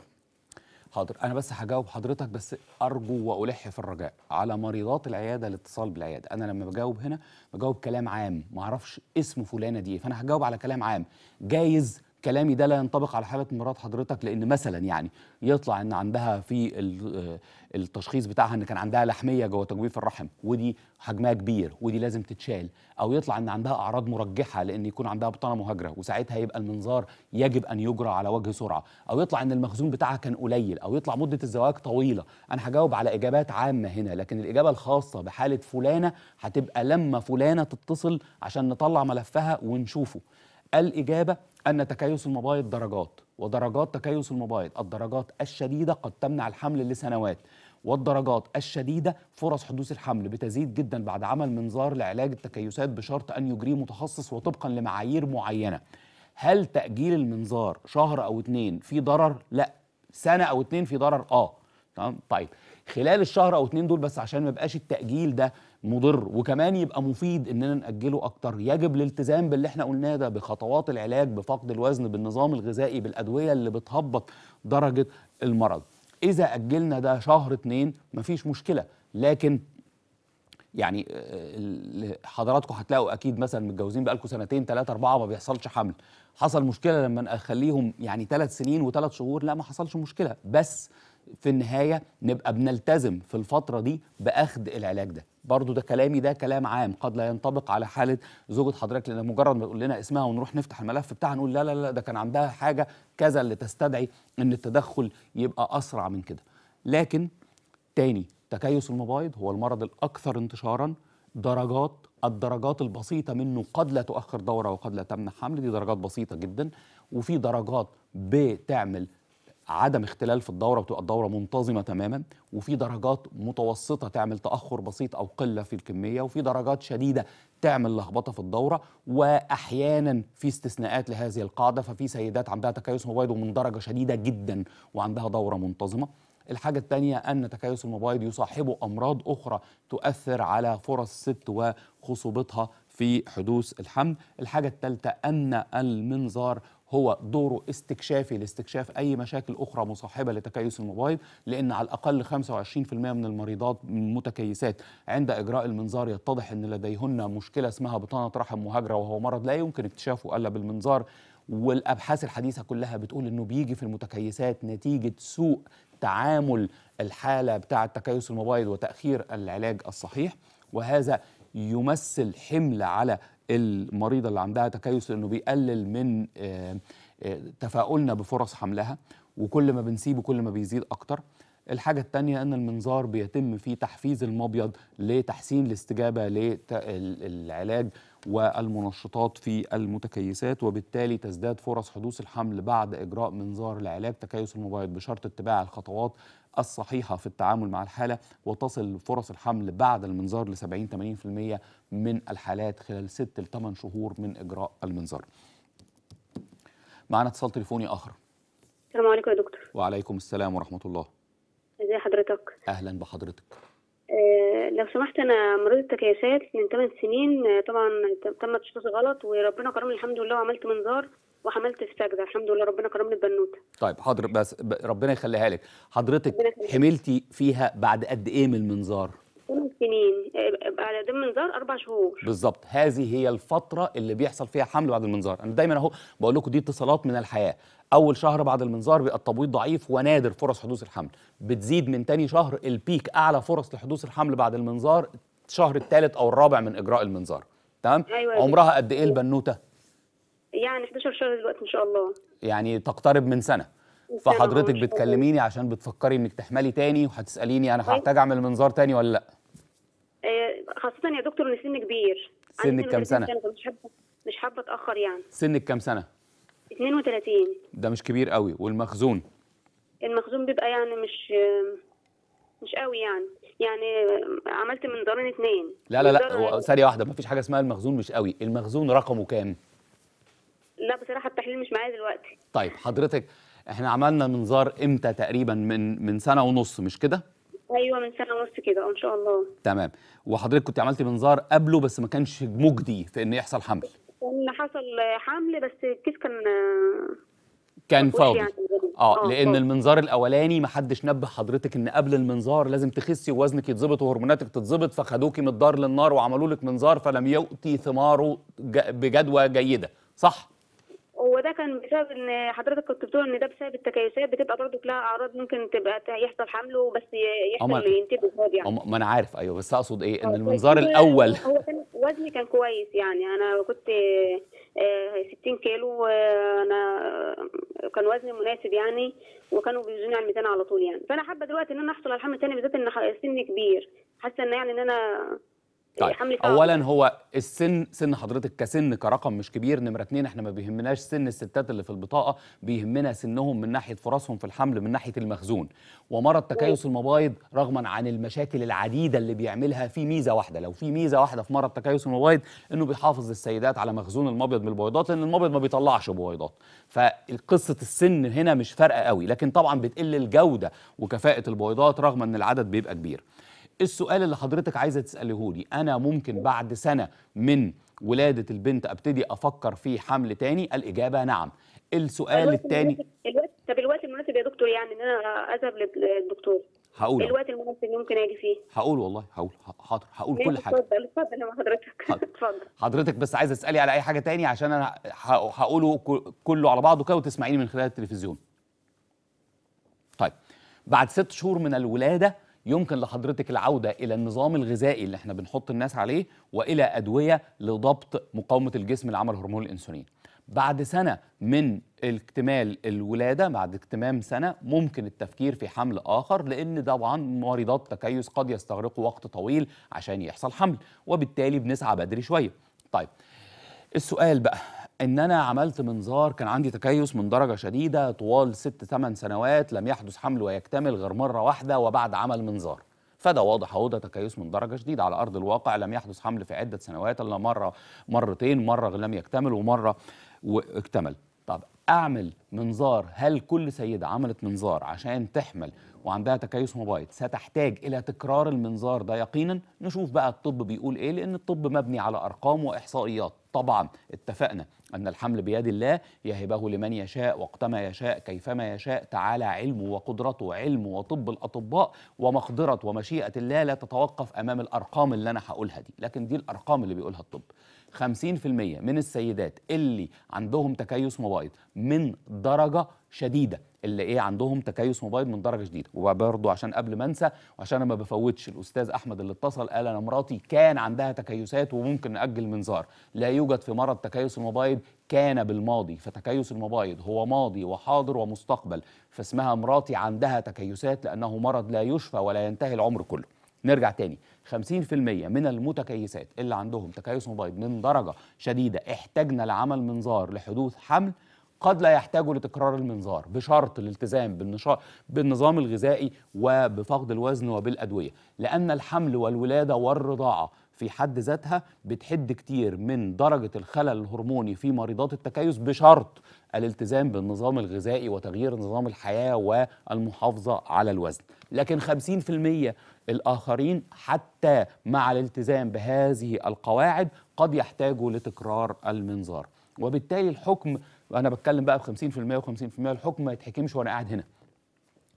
حاضر انا بس هجاوب حضرتك بس ارجو والح في الرجاء على مريضات العياده الاتصال بالعياده انا لما بجاوب هنا بجاوب كلام عام ما اعرفش اسم فلانه دي فانا هجاوب على كلام عام جايز كلامي ده لا ينطبق على حاله مرات حضرتك لان مثلا يعني يطلع ان عندها في التشخيص بتاعها ان كان عندها لحميه جوه تجويف الرحم ودي حجمها كبير ودي لازم تتشال او يطلع ان عندها اعراض مرجحه لان يكون عندها بطانه مهاجره وساعتها يبقى المنظار يجب ان يجرى على وجه سرعه او يطلع ان المخزون بتاعها كان قليل او يطلع مده الزواج طويله انا هجاوب على اجابات عامه هنا لكن الاجابه الخاصه بحاله فلانه هتبقى لما فلانه تتصل عشان نطلع ملفها ونشوفه الإجابة أن تكيس المبايض درجات ودرجات تكيس المبايض الدرجات الشديدة قد تمنع الحمل لسنوات والدرجات الشديدة فرص حدوث الحمل بتزيد جدا بعد عمل منظار لعلاج التكيسات بشرط أن يجري متخصص وطبقا لمعايير معينة هل تأجيل المنظار شهر أو اتنين في ضرر؟ لا سنة أو اتنين في ضرر آه تمام طيب خلال الشهر أو اتنين دول بس عشان ما يبقاش التأجيل ده مضر وكمان يبقى مفيد اننا ناجله اكتر يجب الالتزام باللي احنا قلناه ده بخطوات العلاج بفقد الوزن بالنظام الغذائي بالادويه اللي بتهبط درجه المرض اذا اجلنا ده شهر اتنين مفيش مشكله لكن يعني آه، حضراتكم هتلاقوا اكيد مثلا متجوزين بقالكم سنتين ثلاثه اربعه ما بيحصلش حمل حصل مشكله لما اخليهم يعني ثلاث سنين وثلاث شهور لا ما حصلش مشكله بس في النهايه نبقى بنلتزم في الفتره دي باخد العلاج ده برضو ده كلامي ده كلام عام قد لا ينطبق على حاله زوجة حضرتك لان مجرد ما تقول لنا اسمها ونروح نفتح الملف بتاعها نقول لا لا لا ده كان عندها حاجه كذا اللي تستدعي ان التدخل يبقى اسرع من كده لكن تاني تكيس المبايض هو المرض الاكثر انتشارا درجات الدرجات البسيطة منه قد لا تؤخر دورة وقد لا تمنع حمل دي درجات بسيطة جدا وفي درجات بتعمل عدم اختلال في الدوره بتبقى الدوره منتظمه تماما وفي درجات متوسطه تعمل تاخر بسيط او قله في الكميه وفي درجات شديده تعمل لخبطه في الدوره واحيانا في استثناءات لهذه القاعده ففي سيدات عندها تكيس مبيض ومن درجه شديده جدا وعندها دوره منتظمه الحاجة الثانية أن تكيس المبايض يصاحبه أمراض أخرى تؤثر على فرص الست وخصوبتها في حدوث الحمل الحاجة الثالثة أن المنظار هو دوره استكشافي لاستكشاف اي مشاكل اخرى مصاحبه لتكيس الموبايل لان على الاقل 25% من المريضات المتكيسات عند اجراء المنظار يتضح ان لديهن مشكله اسمها بطانه رحم مهاجره وهو مرض لا يمكن اكتشافه الا بالمنظار والابحاث الحديثه كلها بتقول انه بيجي في المتكيسات نتيجه سوء تعامل الحاله بتاع تكيس الموبايل وتاخير العلاج الصحيح وهذا يمثل حمل على المريضه اللي عندها تكيس لانه بيقلل من آه، آه، تفاؤلنا بفرص حملها وكل ما بنسيبه كل ما بيزيد اكتر الحاجة الثانية أن المنظار بيتم فيه تحفيز المبيض لتحسين الاستجابة للعلاج والمنشطات في المتكيسات وبالتالي تزداد فرص حدوث الحمل بعد إجراء منظار لعلاج تكيس المبيض بشرط اتباع الخطوات الصحيحة في التعامل مع الحالة وتصل فرص الحمل بعد المنظار ل 70 80% من الحالات خلال 6 ل 8 شهور من إجراء المنظار. معنا اتصال تليفوني آخر. السلام عليكم يا دكتور. وعليكم السلام ورحمة الله. ازي حضرتك؟ أهلا بحضرتك. آه، لو سمحت انا مريضه تكيسات من 8 سنين آه، طبعا تم تشخيص غلط وربنا كرمني الحمد لله وعملت منظار وحملت السجده الحمد لله ربنا كرمني ببنوته طيب حاضر بس ربنا يخليها لك حضرتك حملتي فيها بعد قد ايه من المنظار ثمان سنين على دم منظار اربع شهور بالظبط هذه هي الفتره اللي بيحصل فيها حمل بعد المنظار انا دايما اهو بقول لكم دي اتصالات من الحياه اول شهر بعد المنظار بيبقى التبويض ضعيف ونادر فرص حدوث الحمل بتزيد من تاني شهر البيك اعلى فرص لحدوث الحمل بعد المنظار الشهر الثالث او الرابع من اجراء المنظار تمام أيوة عمرها قد ايه البنوته يعني 11 شهر دلوقتي ان شاء الله يعني تقترب من سنه فحضرتك بتكلميني عشان بتفكري انك تحملي تاني وهتساليني انا طيب. هحتاج اعمل منظار تاني ولا لا آه، خاصه يا دكتور ان سني كبير سنك كام سنه مش حابه اتاخر يعني سنك كام سنه 32 ده مش كبير قوي والمخزون المخزون بيبقى يعني مش مش قوي يعني يعني عملت منظارين اثنين لا لا لا ثانيه واحده مفيش حاجه اسمها المخزون مش قوي المخزون رقمه كام لا بصراحه التحليل مش معايا دلوقتي طيب حضرتك احنا عملنا منظار امتى تقريبا من من سنه ونص مش كده ايوه من سنه ونص كده ان شاء الله تمام وحضرتك كنت عملتي منظار قبله بس ما كانش مجدي في ان يحصل حمل ان حصل حمل بس الكيس كان كان فاضي يعني. آه،, اه لان فوضي. المنظار الاولاني ما حدش نبه حضرتك ان قبل المنظار لازم تخسي ووزنك يتظبط وهرموناتك تتظبط فخدوكي من الدار للنار وعملوا لك منظار فلم يؤتي ثماره بجدوى جيده صح هو ده كان بسبب ان حضرتك كنت بتقول ان ده بسبب التكيسات بتبقى برضو لها اعراض ممكن تبقى يحصل حمل وبس يحصل ينتبه يعني ما انا عارف ايوه بس اقصد ايه ان المنظار الاول هو كان وزني كان كويس يعني انا كنت 60 آه، كيلو انا كان وزني مناسب يعني وكانوا بيوزنوني على الميزان على طول يعني فانا حابه دلوقتي ان انا احصل على الحمل تاني بالذات ان سني كبير حاسه ان يعني ان انا طيب. يعني اولا هو السن سن حضرتك كسن كرقم مش كبير نمره اتنين احنا ما بيهمناش سن الستات اللي في البطاقه بيهمنا سنهم من ناحيه فرصهم في الحمل من ناحيه المخزون ومرض تكيس المبايض رغما عن المشاكل العديده اللي بيعملها في ميزه واحده لو في ميزه واحده في مرض تكيس المبايض انه بيحافظ السيدات على مخزون المبيض من البويضات لان المبيض ما بيطلعش بويضات فقصه السن هنا مش فارقه قوي لكن طبعا بتقل الجوده وكفاءه البويضات رغم ان العدد بيبقى كبير السؤال اللي حضرتك عايزه تساله لي انا ممكن بعد سنه من ولاده البنت ابتدي افكر في حمل تاني الاجابه نعم السؤال الثاني الوقت طب الوقت المناسب يا دكتور يعني ان انا اذهب للدكتور هقول الوقت المناسب اللي ممكن اجي فيه هقول والله هقول حاضر هقول كل حاجه اتفضل اتفضل مع حضرتك اتفضل حضرتك بس عايزه تسالي على اي حاجه تاني عشان انا هقوله كله على بعضه كده وتسمعيني من خلال التلفزيون طيب بعد ست شهور من الولاده يمكن لحضرتك العودة إلى النظام الغذائي اللي احنا بنحط الناس عليه وإلى أدوية لضبط مقاومة الجسم لعمل هرمون الأنسولين بعد سنة من اكتمال الولادة بعد اكتمام سنة ممكن التفكير في حمل آخر لأن طبعا مريضات تكيس قد يستغرقوا وقت طويل عشان يحصل حمل وبالتالي بنسعى بدري شوية طيب السؤال بقى ان انا عملت منظار كان عندي تكيس من درجه شديده طوال ست ثمان سنوات لم يحدث حمل ويكتمل غير مره واحده وبعد عمل منظار فده واضح اهو ده تكيس من درجه شديده على ارض الواقع لم يحدث حمل في عده سنوات الا مره مرتين مره لم يكتمل ومره واكتمل طب اعمل منظار هل كل سيده عملت منظار عشان تحمل وعندها تكيس موبايل ستحتاج الى تكرار المنظار ده يقينا نشوف بقى الطب بيقول ايه لان الطب مبني على ارقام واحصائيات طبعا اتفقنا أن الحمل بيد الله يهبه لمن يشاء وقتما يشاء كيفما يشاء تعالى علمه وقدرته علم وطب الأطباء ومقدرة ومشيئة الله لا تتوقف أمام الأرقام اللي أنا هقولها دي لكن دي الأرقام اللي بيقولها الطب 50% من السيدات اللي عندهم تكيس مبايض من درجه شديده اللي ايه عندهم تكيس مبايض من درجه شديده وبرضه عشان قبل ما انسى وعشان انا ما بفوتش الاستاذ احمد اللي اتصل قال انا مراتي كان عندها تكيسات وممكن ناجل منظار لا يوجد في مرض تكيس المبايض كان بالماضي فتكيس المبايض هو ماضي وحاضر ومستقبل فاسمها مراتي عندها تكيسات لانه مرض لا يشفى ولا ينتهي العمر كله نرجع تاني 50% من المتكيسات اللي عندهم تكيس مبيض من درجة شديدة احتاجنا لعمل منظار لحدوث حمل قد لا يحتاجوا لتكرار المنظار بشرط الالتزام بالنظام الغذائي وبفقد الوزن وبالأدوية لأن الحمل والولادة والرضاعة في حد ذاتها بتحد كتير من درجة الخلل الهرموني في مريضات التكيس بشرط الالتزام بالنظام الغذائي وتغيير نظام الحياة والمحافظة على الوزن لكن 50% الآخرين حتى مع الالتزام بهذه القواعد قد يحتاجوا لتكرار المنظار وبالتالي الحكم أنا بتكلم بقى ب 50% و 50% الحكم ما يتحكمش وأنا قاعد هنا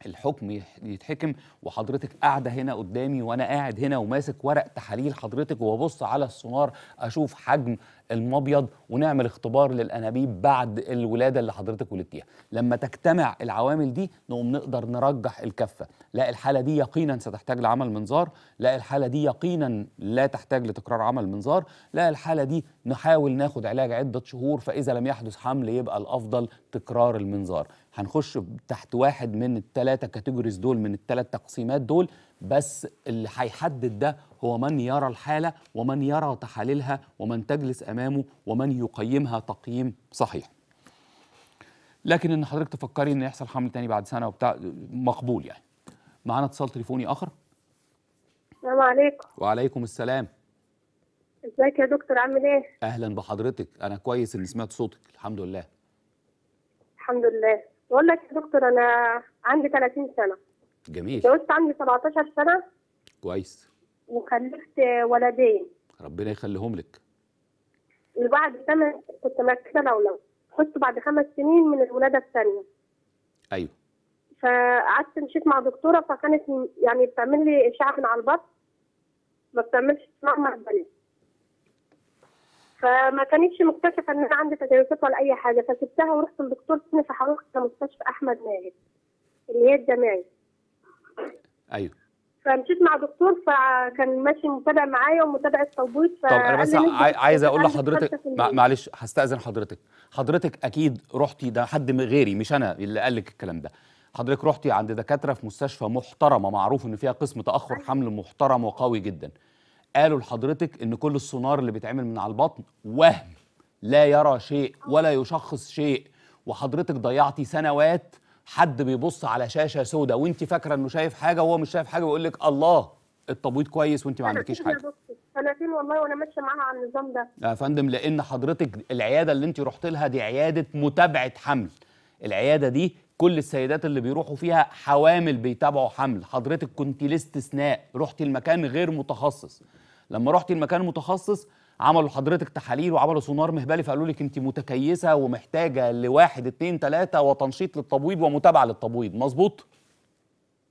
الحكم يتحكم وحضرتك قاعده هنا قدامي وانا قاعد هنا وماسك ورق تحاليل حضرتك وببص على السونار اشوف حجم المبيض ونعمل اختبار للانابيب بعد الولاده اللي حضرتك ولدتيها لما تجتمع العوامل دي نقوم نقدر نرجح الكفه لا الحاله دي يقينا ستحتاج لعمل منظار لا الحاله دي يقينا لا تحتاج لتكرار عمل منظار لا الحاله دي نحاول ناخد علاج عده شهور فاذا لم يحدث حمل يبقى الافضل تكرار المنظار هنخش تحت واحد من الثلاثه كاتيجوريز دول من الثلاث تقسيمات دول بس اللي هيحدد ده هو من يرى الحاله ومن يرى تحاليلها ومن تجلس امامه ومن يقيمها تقييم صحيح لكن ان حضرتك تفكري ان يحصل حمل تاني بعد سنه وبتاع مقبول يعني معانا اتصال تليفوني اخر السلام عليكم وعليكم السلام ازيك يا دكتور عامل ايه اهلا بحضرتك انا كويس اني سمعت صوتك الحمد لله الحمد لله بقول لك يا دكتور انا عندي 30 سنه جميل اتجوزت عندي 17 سنه كويس وخلفت ولدين ربنا يخليهم لك وبعد ثمان كنت لو لو خدت بعد خمس سنين من الولاده الثانيه ايوه فقعدت مشيت مع دكتوره فكانت يعني بتعمل لي اشعه من على البطن ما بتعملش استناء مربلي فما كانتش مكتشفه ان انا عندي تجاوزات ولا اي حاجه فسبتها ورحت لدكتور سني فحولت مستشفى احمد ماهر اللي هي الجامعي ايوه فمشيت مع دكتور فكان ماشي متابع معايا ومتابع التوبيط طب انا بس عايز اقول لحضرتك معلش هستاذن حضرتك حضرتك اكيد رحتي ده حد غيري مش انا اللي قال لك الكلام ده حضرتك رحتي عند دكاتره في مستشفى محترمه معروف ان فيها قسم تاخر أيوه. حمل محترم وقوي جدا قالوا لحضرتك ان كل السونار اللي بيتعمل من على البطن وهم لا يرى شيء ولا يشخص شيء وحضرتك ضيعتي سنوات حد بيبص على شاشه سوداء وانت فاكره انه شايف حاجه وهو مش شايف حاجه ويقول لك الله التبويض كويس وانت ما عندكيش حاجه سنتين والله وانا ماشيه معاها على النظام ده يا فندم لان حضرتك العياده اللي انت رحت لها دي عياده متابعه حمل العياده دي كل السيدات اللي بيروحوا فيها حوامل بيتابعوا حمل حضرتك كنت لاستثناء رحتي المكان غير متخصص لما رحت المكان المتخصص عملوا حضرتك تحاليل وعملوا سونار مهبلي فقالوا لك انت متكيسه ومحتاجه لواحد اتنين تلاته وتنشيط للتبويض ومتابعه للتبويض مظبوط؟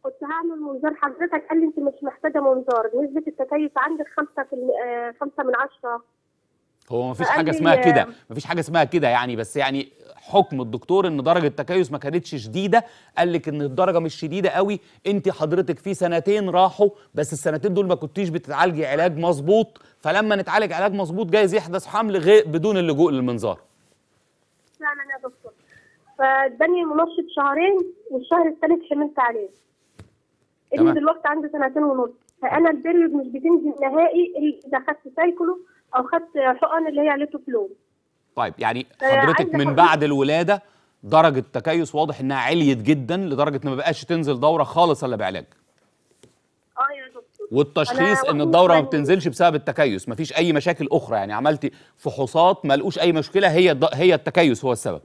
كنت هعمل منظار حضرتك قال لي انت مش محتاجه منظار نسبه التكيس عندك خمسه في خمسه من عشره هو ما فيش حاجه اسمها كده ما فيش حاجه اسمها كده يعني بس يعني حكم الدكتور ان درجه التكيس ما كانتش شديده قال لك ان الدرجه مش شديده قوي انت حضرتك في سنتين راحوا بس السنتين دول ما كنتيش بتتعالجي علاج مظبوط فلما نتعالج علاج مظبوط جايز يحدث حمل غير بدون اللجوء للمنظار فعلا يا دكتور فاداني منشط شهرين والشهر الثالث حملت عليه ابني دلوقتي عنده سنتين ونص فانا البريود مش بتنزل نهائي اللي دخلت سايكلو او خدت حقن اللي هي عليته فلوم طيب يعني آه، حضرتك من بعد الولاده درجه التكيس واضح انها عليت جدا لدرجه ان ما بقاش تنزل دوره خالص الا بعلاج اه يا دكتور والتشخيص ان الدوره ما بتنزلش بسبب التكيس مفيش اي مشاكل اخرى يعني عملتي فحوصات ما لقوش اي مشكله هي هي التكيس هو السبب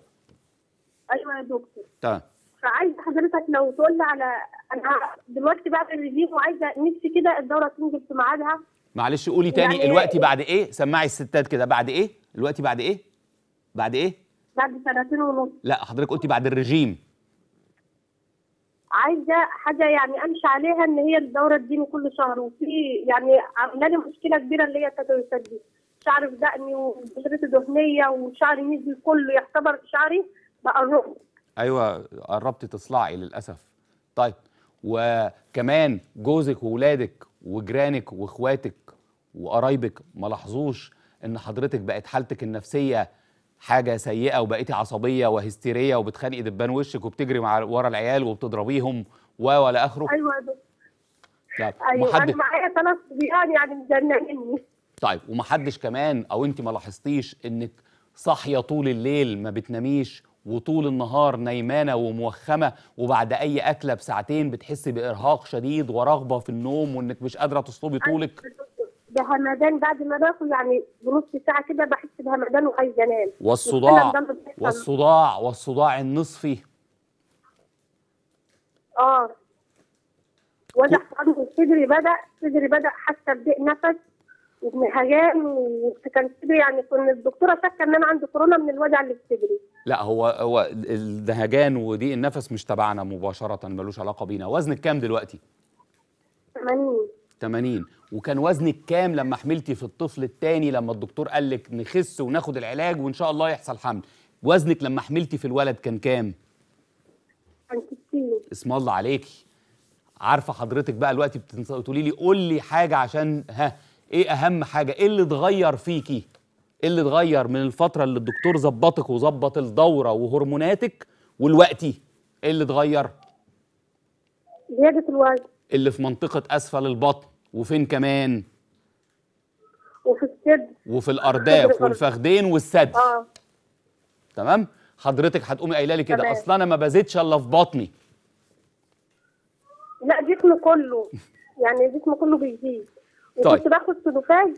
ايوه يا دكتور تمام فعايز حضرتك لو تقول على انا دلوقتي بعد الريفيو وعايزه نفسي كده الدوره تنزل في ميعادها معلش قولي تاني يعني الوقت بعد ايه سمعي الستات كده بعد ايه الوقت بعد ايه بعد ايه بعد سنتين ونص لا حضرتك قلتي بعد الرجيم عايزه حاجه يعني امشي عليها ان هي الدوره تديني كل شهر وفي يعني عامله لي مشكله كبيره اللي هي التدويسات دي شعري في دقني وبشرتي دهنيه وشعري نزل كله يعتبر شعري بقى الرقم ايوه قربتي تصلعي للاسف طيب وكمان جوزك وولادك وجيرانك واخواتك وقرايبك ما لاحظوش ان حضرتك بقت حالتك النفسيه حاجه سيئه وبقيتي عصبيه وهستيريه وبتخانقي دبان وشك وبتجري مع ورا العيال وبتضربيهم و ولا اخره ايوه لا طيب، ايوه محد... انا معايا ثلاث صبيان يعني مزنقيني طيب ومحدش كمان او انت ما لاحظتيش انك صاحيه طول الليل ما بتناميش وطول النهار نايمانه وموخمه وبعد اي اكله بساعتين بتحسي بارهاق شديد ورغبه في النوم وانك مش قادره تصطبي طولك بهمدان بعد ما باكل يعني بنص ساعه كده بحس بهمدان وعايز انام والصداع والصداع والصداع النصفي اه وجع صدري صدري بدا صدري بدا حاسه بضيق نفس هجان وكان يعني كنا الدكتوره شاكه ان انا عندي كورونا من الوجع اللي في لا هو هو الدهجان وضيق النفس مش تبعنا مباشره ملوش علاقه بينا وزنك كام دلوقتي 80 80 وكان وزنك كام لما حملتي في الطفل الثاني لما الدكتور قال لك نخس وناخد العلاج وان شاء الله يحصل حمل وزنك لما حملتي في الولد كان كام كان 60 اسم الله عليكي عارفه حضرتك بقى دلوقتي بتقولي لي قول لي حاجه عشان ها ايه اهم حاجه ايه اللي اتغير فيكي ايه اللي اتغير من الفتره اللي الدكتور ظبطك وظبط الدوره وهرموناتك والوقتي ايه اللي اتغير زياده الوزن اللي في منطقه اسفل البطن وفين كمان وفي الصدر وفي الارداف والفخدين والسد اه تمام حضرتك هتقومي قايله لي كده اصل انا ما بزيدش الا في بطني لا جسمي كله يعني جسمي كله بيزيد طيب كنت باخد سلوفان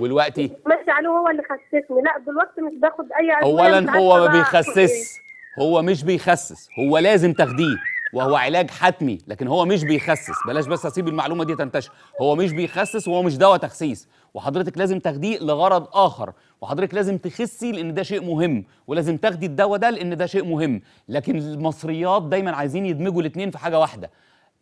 والوقتي ماشي عليه يعني هو اللي خسسني لا دلوقتي مش باخد اي اولا هو ما بيخسس هو مش بيخسس هو لازم تاخديه وهو علاج حتمي لكن هو مش بيخسس بلاش بس اسيب المعلومه دي تنتشر هو مش بيخسس وهو مش دواء تخسيس وحضرتك لازم تاخديه لغرض اخر وحضرتك لازم تخسي لان ده شيء مهم ولازم تاخدي الدواء ده لان ده شيء مهم لكن المصريات دايما عايزين يدمجوا الاثنين في حاجه واحده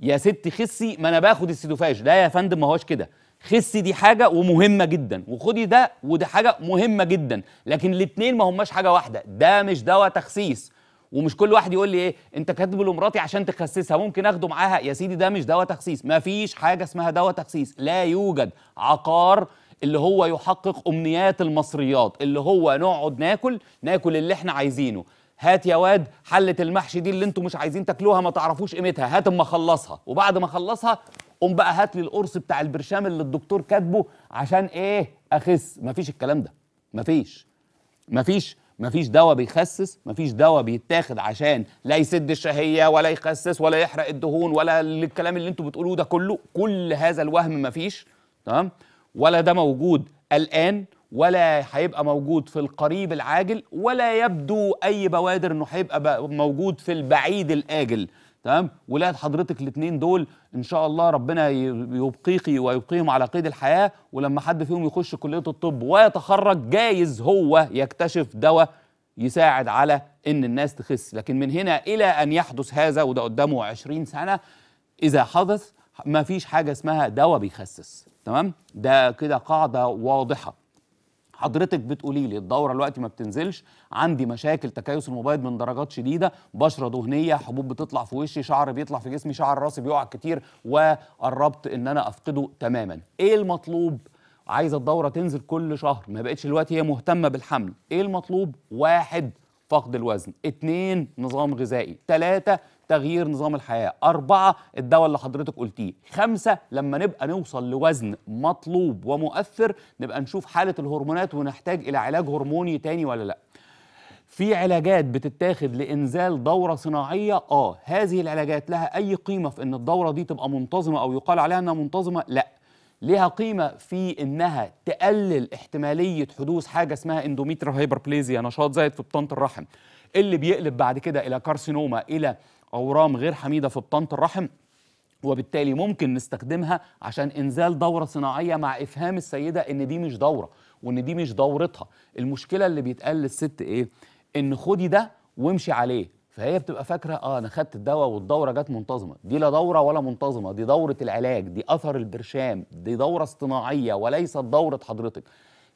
يا ست خسي ما انا باخد السيتوفاج لا يا فندم ما هوش كده خسي دي حاجه ومهمه جدا وخدي ده وده حاجه مهمه جدا لكن الاثنين ما هماش حاجه واحده ده مش دواء تخسيس ومش كل واحد يقول لي ايه انت كاتبه لمراتي عشان تخسسها ممكن اخده معاها يا سيدي ده مش دواء تخسيس ما فيش حاجه اسمها دواء تخسيس لا يوجد عقار اللي هو يحقق امنيات المصريات اللي هو نقعد ناكل ناكل اللي احنا عايزينه هات يا واد حله المحشي دي اللي انتوا مش عايزين تاكلوها ما تعرفوش قيمتها هات اما اخلصها وبعد ما اخلصها قوم بقى هات لي القرص بتاع البرشام اللي الدكتور كاتبه عشان ايه اخس مفيش الكلام ده مفيش مفيش مفيش دواء بيخسس مفيش دواء بيتاخد عشان لا يسد الشهيه ولا يخسس ولا يحرق الدهون ولا الكلام اللي انتوا بتقولوه ده كله كل هذا الوهم مفيش تمام ولا ده موجود الان ولا هيبقى موجود في القريب العاجل ولا يبدو اي بوادر انه هيبقى موجود في البعيد الاجل تمام ولاد حضرتك الاثنين دول ان شاء الله ربنا يبقيكي ويبقيهم على قيد الحياه ولما حد فيهم يخش كليه الطب ويتخرج جايز هو يكتشف دواء يساعد على ان الناس تخس لكن من هنا الى ان يحدث هذا وده قدامه 20 سنه اذا حدث ما فيش حاجه اسمها دواء بيخسس تمام ده كده قاعده واضحه حضرتك بتقولي لي الدوره دلوقتي ما بتنزلش عندي مشاكل تكيس المبيض من درجات شديده بشره دهنيه حبوب بتطلع في وشي شعر بيطلع في جسمي شعر راسي بيقع كتير وقربت ان انا افقده تماما ايه المطلوب عايزه الدوره تنزل كل شهر ما بقتش دلوقتي هي مهتمه بالحمل ايه المطلوب واحد فقد الوزن اتنين نظام غذائي تلاتة تغيير نظام الحياة أربعة الدواء اللي حضرتك قلتيه خمسة لما نبقى نوصل لوزن مطلوب ومؤثر نبقى نشوف حالة الهرمونات ونحتاج إلى علاج هرموني تاني ولا لأ في علاجات بتتاخد لانزال دوره صناعيه اه هذه العلاجات لها اي قيمه في ان الدوره دي تبقى منتظمه او يقال عليها انها منتظمه لا ليها قيمة في إنها تقلل احتمالية حدوث حاجة اسمها اندوميتريال هايبربليزيا نشاط زائد في بطانة الرحم اللي بيقلب بعد كده إلى كارسينوما إلى أورام غير حميدة في بطانة الرحم وبالتالي ممكن نستخدمها عشان انزال دوره صناعيه مع افهام السيده ان دي مش دوره وان دي مش دورتها المشكله اللي بيتقال للست ايه ان خدي ده وامشي عليه فهي بتبقى فاكره اه انا خدت الدواء والدوره جت منتظمه دي لا دوره ولا منتظمه دي دوره العلاج دي اثر البرشام دي دوره اصطناعيه وليست دوره حضرتك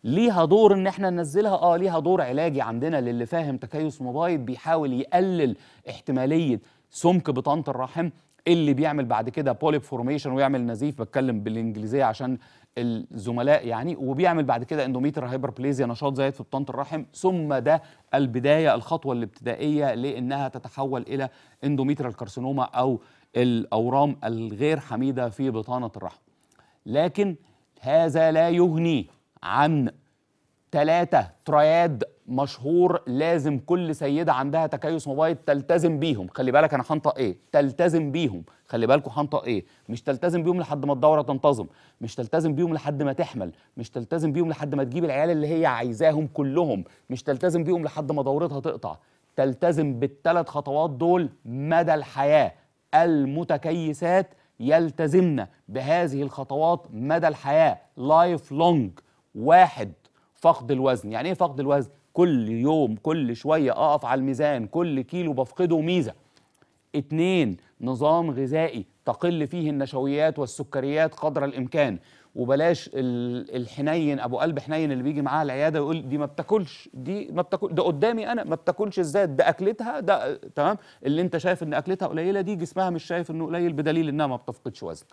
ليها دور ان احنا ننزلها اه ليها دور علاجي عندنا للي فاهم تكيس موبايل بيحاول يقلل احتماليه سمك بطانه الرحم اللي بيعمل بعد كده بوليب فورميشن ويعمل نزيف بتكلم بالانجليزيه عشان الزملاء يعني وبيعمل بعد كده اندوميتر هايبربليزيا نشاط زايد في بطانه الرحم ثم ده البدايه الخطوه الابتدائيه لانها تتحول الى اندوميتر الكارسينوما او الاورام الغير حميده في بطانه الرحم لكن هذا لا يغني عن ثلاثة تراياد مشهور لازم كل سيده عندها تكيس موبايل تلتزم بيهم خلي بالك انا هنطق ايه تلتزم بيهم خلي بالكوا هنطق ايه مش تلتزم بيهم لحد ما الدوره تنتظم مش تلتزم بيهم لحد ما تحمل مش تلتزم بيهم لحد ما تجيب العيال اللي هي عايزاهم كلهم مش تلتزم بيهم لحد ما دورتها تقطع تلتزم بالثلاث خطوات دول مدى الحياه المتكيسات يلتزمن بهذه الخطوات مدى الحياه لايف لونج واحد فقد الوزن يعني ايه فقد الوزن كل يوم كل شوية أقف على الميزان كل كيلو بفقده ميزة اتنين نظام غذائي تقل فيه النشويات والسكريات قدر الإمكان وبلاش الحنين ابو قلب حنين اللي بيجي معاه العياده يقول دي ما بتاكلش دي ما بتاكل ده قدامي انا ما بتاكلش الزاد ده اكلتها ده تمام اللي انت شايف ان اكلتها قليله دي جسمها مش شايف انه قليل بدليل انها ما بتفقدش وزن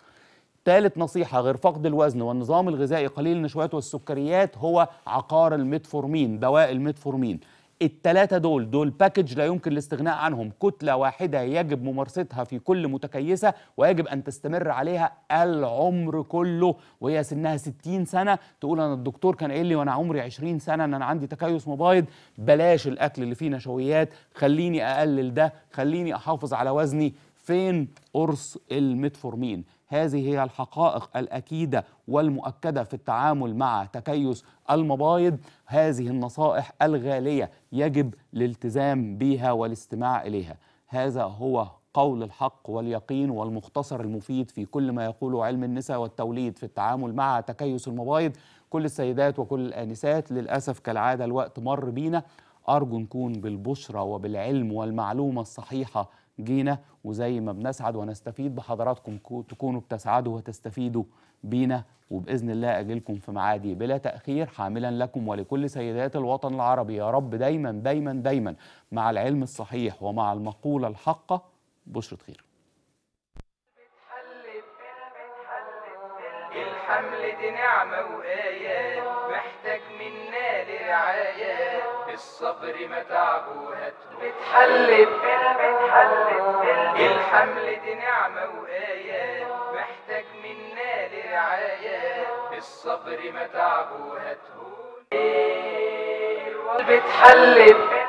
ثالث نصيحة غير فقد الوزن والنظام الغذائي قليل النشويات والسكريات هو عقار الميتفورمين دواء الميتفورمين التلاتة دول دول باكج لا يمكن الاستغناء عنهم كتلة واحدة يجب ممارستها في كل متكيسة ويجب أن تستمر عليها العمر كله وهي سنها 60 سنة تقول أنا الدكتور كان قايل لي وأنا عمري 20 سنة أن أنا عندي تكيس مبايض بلاش الأكل اللي فيه نشويات خليني أقلل ده خليني أحافظ على وزني فين قرص الميتفورمين هذه هي الحقائق الأكيدة والمؤكدة في التعامل مع تكيس المبايض هذه النصائح الغالية يجب الالتزام بها والاستماع إليها هذا هو قول الحق واليقين والمختصر المفيد في كل ما يقوله علم النساء والتوليد في التعامل مع تكيس المبايض كل السيدات وكل الآنسات للأسف كالعادة الوقت مر بينا أرجو نكون بالبشرة وبالعلم والمعلومة الصحيحة جينا وزي ما بنسعد ونستفيد بحضراتكم تكونوا بتسعدوا وتستفيدوا بينا وبإذن الله أجلكم في معادي بلا تأخير حاملا لكم ولكل سيدات الوطن العربي يا رب دايما دايما دايما مع العلم الصحيح ومع المقولة الحقة بشرة خير الحمل دي نعمة وآيات محتاج منا لرعاية الصبر متعبوهات بتحلت بتحلت الحملة دي نعمة وآيات محتاج منا لرعاية الصبر متعبوهات بتحلت